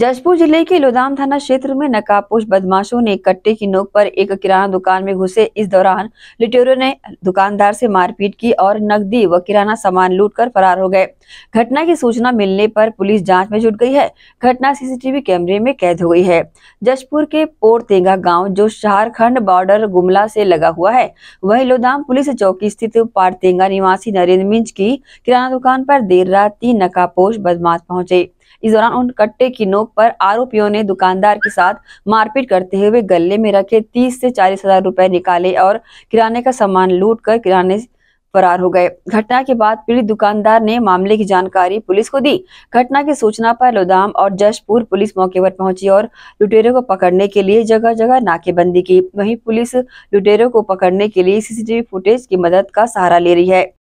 जशपुर जिले के लोदाम थाना क्षेत्र में नकाबपोश बदमाशों ने कट्टे की नोक पर एक किराना दुकान में घुसे इस दौरान लुटेरों ने दुकानदार से मारपीट की और नकदी व किराना सामान लूटकर फरार हो गए घटना की सूचना मिलने पर पुलिस जांच में जुट गई है घटना सीसीटीवी कैमरे में कैद हो गई है जशपुर के पोरतेंगा गांव जो शहरखंड बॉर्डर गुमला से लगा हुआ है वही लोदाम पुलिस चौकी स्थित पारतेंगा निवासी नरेंद्र मिंज की किराना दुकान पर देर रात तीन नकापोश बदमाश पहुंचे इस दौरान उन कट्टे की नोक पर आरोपियों ने दुकानदार के साथ मारपीट करते हुए गले में रखे तीस से चालीस हजार रुपए निकाले और किराने का सामान लूट कर किराने फरार हो गए घटना के बाद पीड़ित दुकानदार ने मामले की जानकारी पुलिस को दी घटना की सूचना पर लोदाम और जशपुर पुलिस मौके पर पहुंची और लुटेरों को पकड़ने के लिए जगह जगह नाकेबंदी की वहीं पुलिस लुटेरों को पकड़ने के लिए सीसीटीवी फुटेज की मदद का सहारा ले रही है